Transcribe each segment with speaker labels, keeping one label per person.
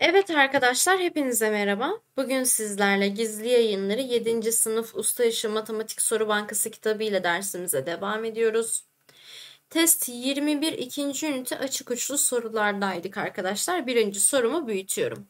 Speaker 1: Evet arkadaşlar hepinize merhaba. Bugün sizlerle Gizli Yayınları 7. sınıf Usta Yaşı Matematik Soru Bankası kitabı ile dersimize devam ediyoruz. Test 21 ikinci ünite açık uçlu sorulardaydık arkadaşlar. Birinci sorumu büyütüyorum.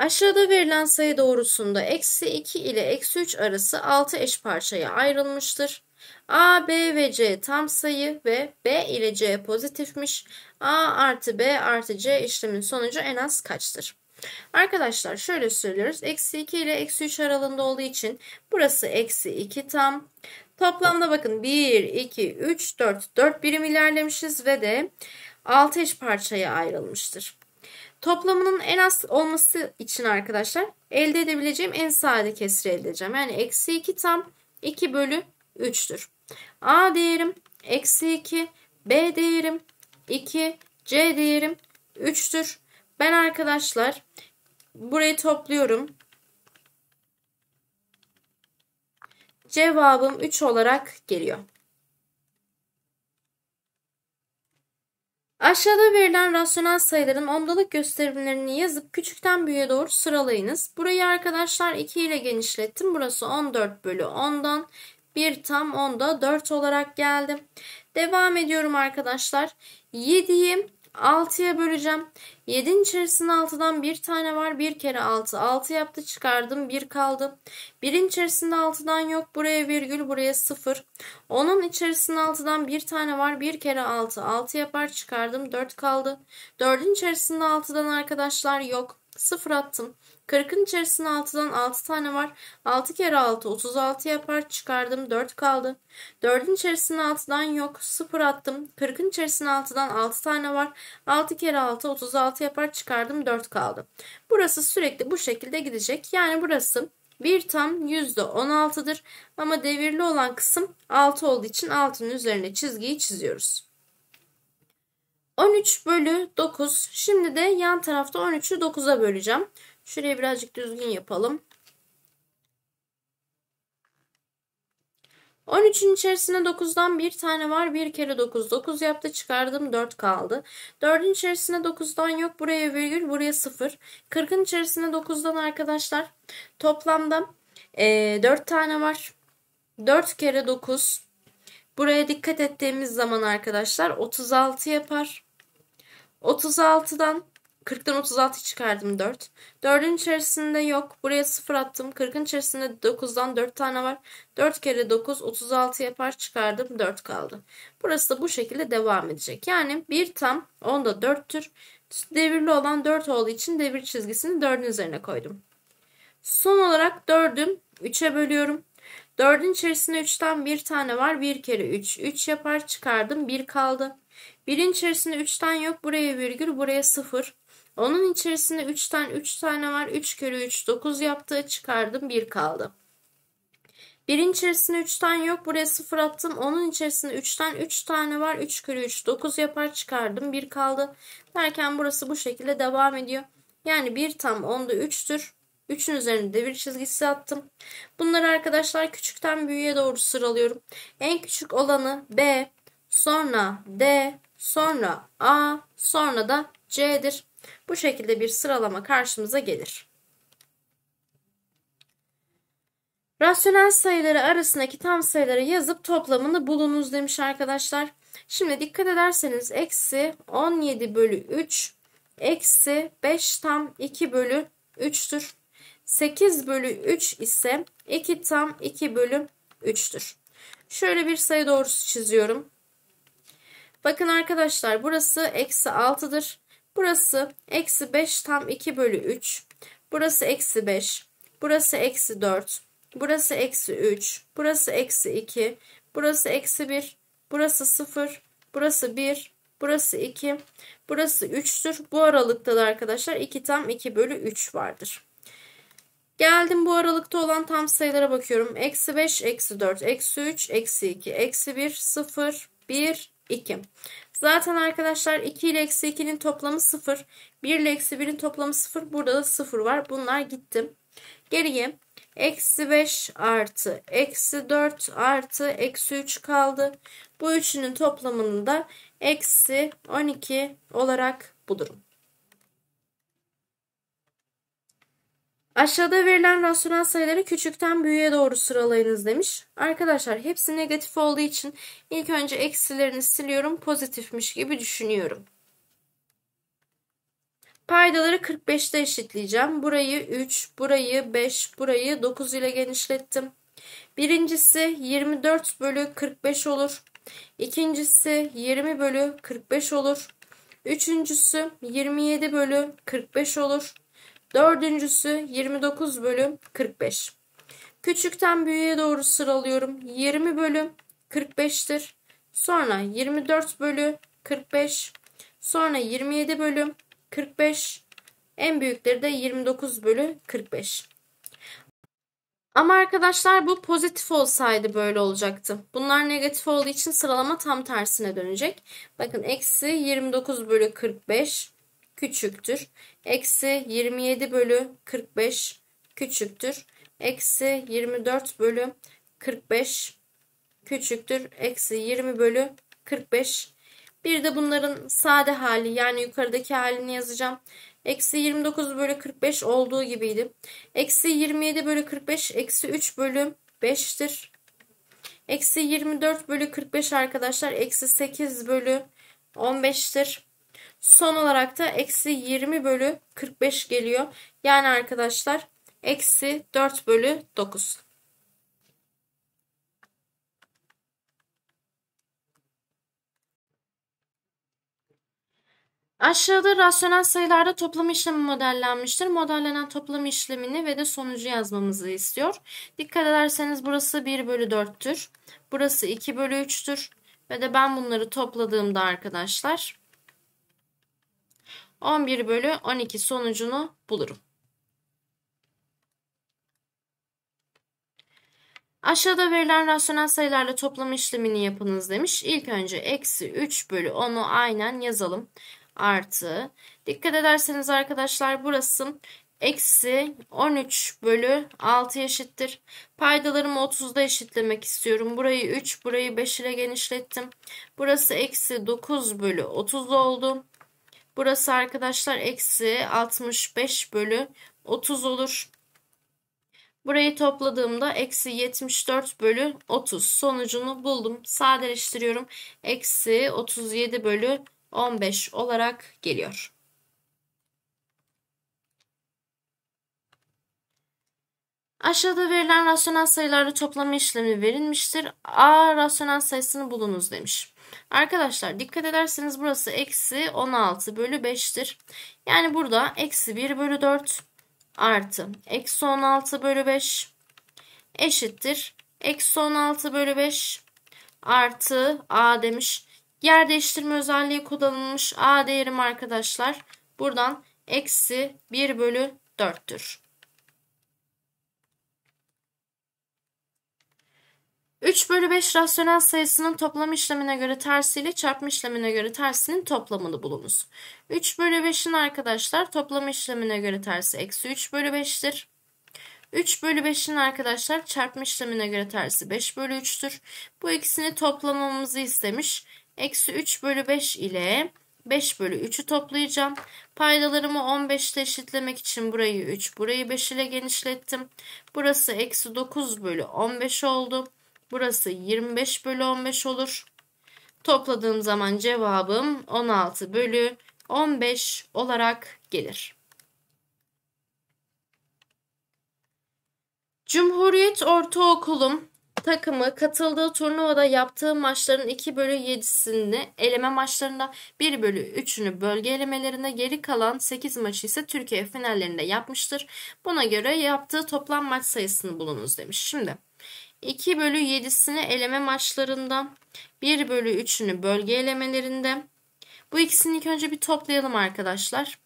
Speaker 1: Aşağıda verilen sayı doğrusunda eksi 2 ile eksi 3 arası 6 eş parçaya ayrılmıştır. A, B ve C tam sayı ve B ile C pozitifmiş. A artı B artı C işlemin sonucu en az kaçtır? Arkadaşlar şöyle söylüyoruz. Eksi 2 ile eksi 3 aralığında olduğu için burası eksi 2 tam. Toplamda bakın 1, 2, 3, 4, 4 birim ilerlemişiz ve de 6 eş parçaya ayrılmıştır. Toplamının en az olması için arkadaşlar elde edebileceğim en sade kesri elde edeceğim. Yani eksi 2 tam 2 bölü 3'tür. A değerim eksi 2, B değerim 2, C değerim 3'tür. Ben arkadaşlar burayı topluyorum. Cevabım 3 olarak geliyor. Aşağıda verilen rasyonel sayıların ondalık gösterimlerini yazıp küçükten büyüğe doğru sıralayınız. Burayı arkadaşlar 2 ile genişlettim. Burası 14 bölü 10'dan 1 tam 10'da 4 olarak geldi. Devam ediyorum arkadaşlar. 7'yi 6'ya böleceğim. 7'nin içerisinde 6'dan bir tane var. bir kere 6. 6 yaptı çıkardım. 1 kaldı. 1'in içerisinde 6'dan yok. Buraya virgül buraya 0. 10'un içerisinde 6'dan bir tane var. bir kere 6. 6 yapar çıkardım. 4 kaldı. 4'ün içerisinde 6'dan arkadaşlar yok. Sıfır attım. Kırkın içerisinde 6'dan 6 tane var. 6 kere 6 36 yapar. Çıkardım 4 kaldı. 4'ün içerisinde 6'dan yok. 0 attım. 40'ın içerisinde 6'dan 6 tane var. 6 kere 6 36 yapar. Çıkardım 4 kaldı. Burası sürekli bu şekilde gidecek. Yani burası bir tam %16'dır. Ama devirli olan kısım 6 olduğu için 6'nın üzerine çizgiyi çiziyoruz. 13 bölü 9. Şimdi de yan tarafta 13'ü 9'a böleceğim. Şurayı birazcık düzgün yapalım. 13'ün içerisinde 9'dan bir tane var. Bir kere 9. 9 yaptı çıkardım 4 kaldı. 4'ün içerisinde 9'dan yok. Buraya virgül buraya 0. 40'ın içerisinde 9'dan arkadaşlar. Toplamda e, 4 tane var. 4 kere 9. Buraya dikkat ettiğimiz zaman arkadaşlar 36 yapar. 36'dan 40'tan 36 çıkardım 4. 4'ün içerisinde yok. Buraya 0 attım. 40'ın içerisinde 9'dan 4 tane var. 4 kere 9 36 yapar çıkardım 4 kaldı. Burası da bu şekilde devam edecek. Yani bir tam 10'da 4'tür. Devirli olan 4 olduğu için devir çizgisini 4'ün üzerine koydum. Son olarak 4'ün 3'e bölüyorum. 4'ün içerisinde 3'ten 1 tane var. 1 kere 3. 3 yapar çıkardım 1 kaldı. 1'in içerisinde 3 tane yok. Buraya virgül, buraya 0. Onun içerisinde 3 tane 3 tane var. 3 kere 3 9 yaptı. Çıkardım 1 kaldı. 1'in içerisinde 3 tane yok. Buraya 0 attım. Onun içerisinde 3'ten 3 tane var. 3 kere 3 9 yapar çıkardım. 1 kaldı. Derken burası bu şekilde devam ediyor. Yani 1 tam 10'da 3'tür. 3'ün üzerinde devir çizgisi attım. Bunları arkadaşlar küçükten büyüğe doğru sıralıyorum. En küçük olanı B, sonra D, sonra A, sonra da C'dir. Bu şekilde bir sıralama karşımıza gelir. Rasyonel sayıları arasındaki tam sayıları yazıp toplamını bulunuz demiş arkadaşlar. Şimdi dikkat ederseniz eksi 17 bölü 3 eksi 5 tam 2 bölü 3'tür. 8 bölü 3 ise 2 tam 2 bölü 3'tür. Şöyle bir sayı doğrusu çiziyorum. Bakın arkadaşlar burası eksi 6'dır. Burası eksi 5 tam 2 bölü 3. Burası eksi 5. Burası eksi 4. Burası eksi 3. Burası eksi 2. Burası eksi 1. Burası 0. Burası 1. Burası 2. Burası 3'tür. Bu aralıkta da arkadaşlar 2 tam 2 bölü 3 vardır. Geldim bu aralıkta olan tam sayılara bakıyorum. Eksi 5, eksi 4, eksi 3, eksi 2, eksi 1, 0, 1, 2. Zaten arkadaşlar 2 ile eksi 2'nin toplamı 0. 1 ile eksi 1'in toplamı 0. Burada da 0 var. Bunlar gitti. Geriye eksi 5 artı eksi 4 artı eksi 3 kaldı. Bu üçünün toplamını da eksi 12 olarak bulurum. Aşağıda verilen rasyonel sayıları küçükten büyüğe doğru sıralayınız demiş. Arkadaşlar hepsi negatif olduğu için ilk önce eksilerini siliyorum pozitifmiş gibi düşünüyorum. Paydaları 45'te eşitleyeceğim. Burayı 3, burayı 5, burayı 9 ile genişlettim. Birincisi 24 bölü 45 olur. İkincisi 20 bölü 45 olur. Üçüncüsü 27 bölü 45 olur. Dördüncüsü 29 bölü 45. Küçükten büyüğe doğru sıralıyorum. 20 bölü 45'tir. Sonra 24 bölü 45. Sonra 27 bölü 45. En büyükleri de 29 bölü 45. Ama arkadaşlar bu pozitif olsaydı böyle olacaktı. Bunlar negatif olduğu için sıralama tam tersine dönecek. Bakın eksi 29 bölü 45 küçüktür. Eksi 27 bölü 45 küçüktür. Eksi 24 bölü 45 küçüktür. Eksi 20 bölü 45. Bir de bunların sade hali yani yukarıdaki halini yazacağım. Eksi 29 bölü 45 olduğu gibiydi. Eksi 27 bölü 45 eksi 3 bölü 5'tir. Eksi 24 bölü 45 arkadaşlar eksi 8 bölü 15'tir. Son olarak da eksi 20 bölü 45 geliyor. Yani arkadaşlar eksi 4 bölü 9. Aşağıda rasyonel sayılarda toplam işlemi modellenmiştir. Modellenen toplam işlemini ve de sonucu yazmamızı istiyor. Dikkat ederseniz burası 1 bölü 4'tür. Burası 2 bölü 3'tür. Ve de ben bunları topladığımda arkadaşlar 11 bölü 12 sonucunu bulurum. Aşağıda verilen rasyonel sayılarla toplama işlemini yapınız demiş. İlk önce eksi 3 bölü 10'u aynen yazalım. Artı. Dikkat ederseniz arkadaşlar burası eksi 13 bölü 6 eşittir. Paydalarımı 30'da eşitlemek istiyorum. Burayı 3, burayı 5 ile genişlettim. Burası eksi 9 bölü 30 oldu. Burası arkadaşlar eksi 65 bölü 30 olur. Burayı topladığımda eksi 74 bölü 30 sonucunu buldum. Sadeleştiriyorum. Eksi 37 bölü 15 olarak geliyor. Aşağıda verilen rasyonel sayılarla toplama işlemi verilmiştir. A rasyonel sayısını bulunuz demiş. Arkadaşlar dikkat ederseniz burası eksi 16 bölü 5'tir. Yani burada eksi 1 bölü 4 artı eksi 16 bölü 5 eşittir. Eksi 16 bölü 5 artı a demiş. Yer değiştirme özelliği kullanılmış a değerim arkadaşlar. Buradan eksi 1 bölü 4'tür. 3 bölü 5 rasyonel sayısının toplam işlemine göre tersiyle çarpma işlemine göre tersinin toplamını bulunuz. 3 bölü 5'in arkadaşlar toplam işlemine göre tersi eksi 3 bölü 5'tir. 3 bölü 5'in arkadaşlar çarpma işlemine göre tersi 5 bölü 3'tür. Bu ikisini toplamamızı istemiş. Eksi 3 bölü 5 ile 5 bölü 3'ü toplayacağım. Paydalarımı 15 ile eşitlemek için burayı 3, burayı 5 ile genişlettim. Burası eksi 9 bölü 15 oldu. Burası 25 bölü 15 olur. Topladığım zaman cevabım 16 bölü 15 olarak gelir. Cumhuriyet Ortaokulum takımı katıldığı turnuvada yaptığı maçların 2 bölü 7'sini eleme maçlarında 1 bölü 3'ünü bölge elemelerinde geri kalan 8 maçı ise Türkiye finallerinde yapmıştır. Buna göre yaptığı toplam maç sayısını bulunuz demiş. Şimdi 2 bölü 7'sini eleme maçlarında, 1 bölü 3'ünü bölge elemelerinde. Bu ikisini ilk önce bir toplayalım arkadaşlar.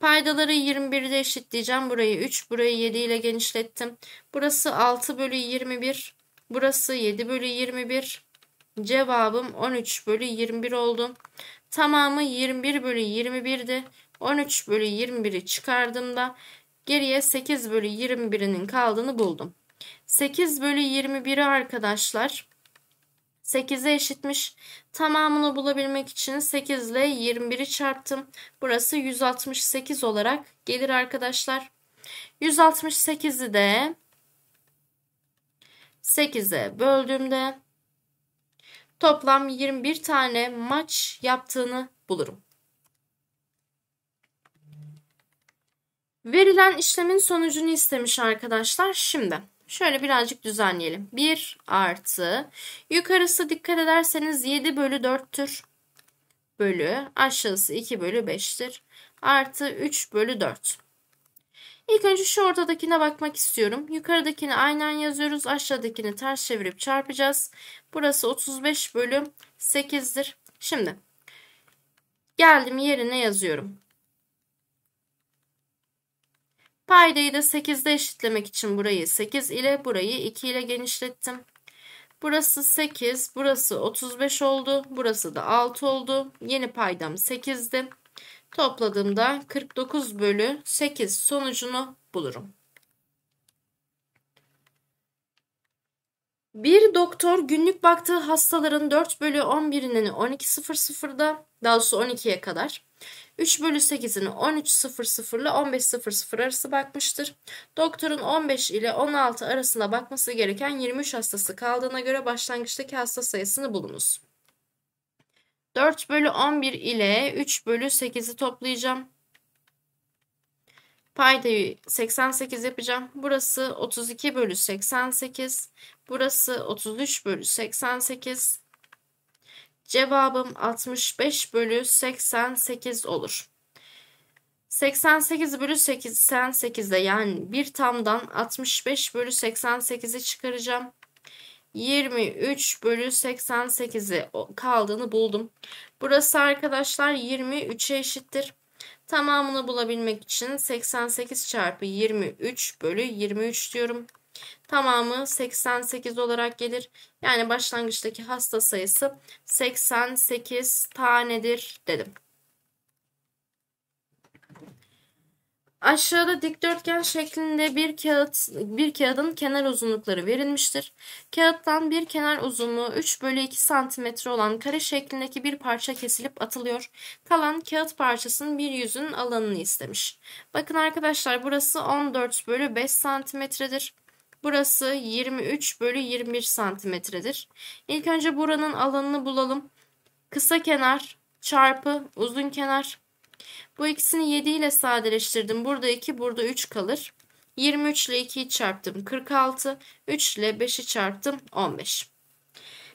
Speaker 1: Paydaları 21'de eşitleyeceğim. Burayı 3, burayı 7 ile genişlettim. Burası 6 bölü 21, burası 7 bölü 21. Cevabım 13 bölü 21 oldu. Tamamı 21 bölü 21'di. 13 bölü 21'i çıkardığımda geriye 8 bölü 21'inin kaldığını buldum. 8 bölü 21'i arkadaşlar 8'e eşitmiş. Tamamını bulabilmek için 8 ile 21'i çarptım. Burası 168 olarak gelir arkadaşlar. 168'i de 8'e böldüğümde toplam 21 tane maç yaptığını bulurum. Verilen işlemin sonucunu istemiş arkadaşlar. Şimdi Şöyle birazcık düzenleyelim. 1 artı yukarısı dikkat ederseniz 7 bölü 4'tür. Bölü aşağısı 2 bölü 5'tir. Artı 3 bölü 4. İlk önce şu ortadakine bakmak istiyorum. Yukarıdakini aynen yazıyoruz. Aşağıdakini ters çevirip çarpacağız. Burası 35 bölü 8'dir. Şimdi geldim yerine yazıyorum. Paydayı da 8'de eşitlemek için burayı 8 ile burayı 2 ile genişlettim. Burası 8, burası 35 oldu, burası da 6 oldu. Yeni paydam 8'di. Topladığımda 49 bölü 8 sonucunu bulurum. Bir doktor günlük baktığı hastaların 4 bölü 11'inin 12.00'da daha doğrusu 12'ye kadar 3 bölü 8'ini 13.00 ile 15.00 arası bakmıştır. Doktorun 15 ile 16 arasında bakması gereken 23 hastası kaldığına göre başlangıçtaki hasta sayısını bulunuz. 4 bölü 11 ile 3 bölü 8'i toplayacağım. Paydayı 88 yapacağım. Burası 32 bölü 88. Burası 33 bölü 88. Cevabım 65 bölü 88 olur. 88 bölü 88'de yani bir tamdan 65 bölü 88'i çıkaracağım. 23 bölü 88'i kaldığını buldum. Burası arkadaşlar 23'e eşittir. Tamamını bulabilmek için 88 çarpı 23 bölü 23 diyorum. Tamamı 88 olarak gelir. Yani başlangıçtaki hasta sayısı 88 tanedir dedim. Aşağıda dikdörtgen şeklinde bir kağıt bir kağıdın kenar uzunlukları verilmiştir. Kağıttan bir kenar uzunluğu 3 bölü 2 santimetre olan kare şeklindeki bir parça kesilip atılıyor. Kalan kağıt parçasının bir yüzünün alanını istemiş. Bakın arkadaşlar burası 14 bölü 5 santimetredir. Burası 23 bölü 21 santimetredir. İlk önce buranın alanını bulalım. Kısa kenar çarpı uzun kenar bu ikisini 7 ile sadeleştirdim. Burada 2, burada 3 kalır. 23 ile 2'yi çarptım 46. 3 ile 5'i çarptım 15.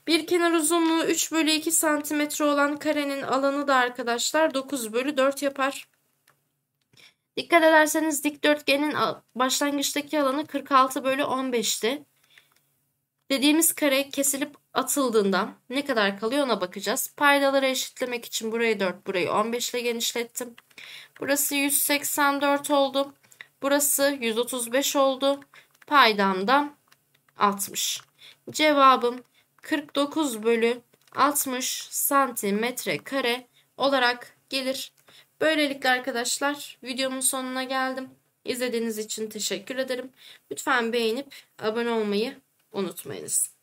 Speaker 1: Bir kenar uzunluğu 3 bölü 2 santimetre olan karenin alanı da arkadaşlar 9 bölü 4 yapar. Dikkat ederseniz dikdörtgenin başlangıçtaki alanı 46 bölü 15'ti. Dediğimiz kare kesilip atıldığında ne kadar kalıyor ona bakacağız. Paydaları eşitlemek için burayı 4 burayı 15 ile genişlettim. Burası 184 oldu. Burası 135 oldu. Paydam da 60. Cevabım 49 bölü 60 santimetre kare olarak gelir. Böylelikle arkadaşlar videomun sonuna geldim. İzlediğiniz için teşekkür ederim. Lütfen beğenip abone olmayı unutmayınız.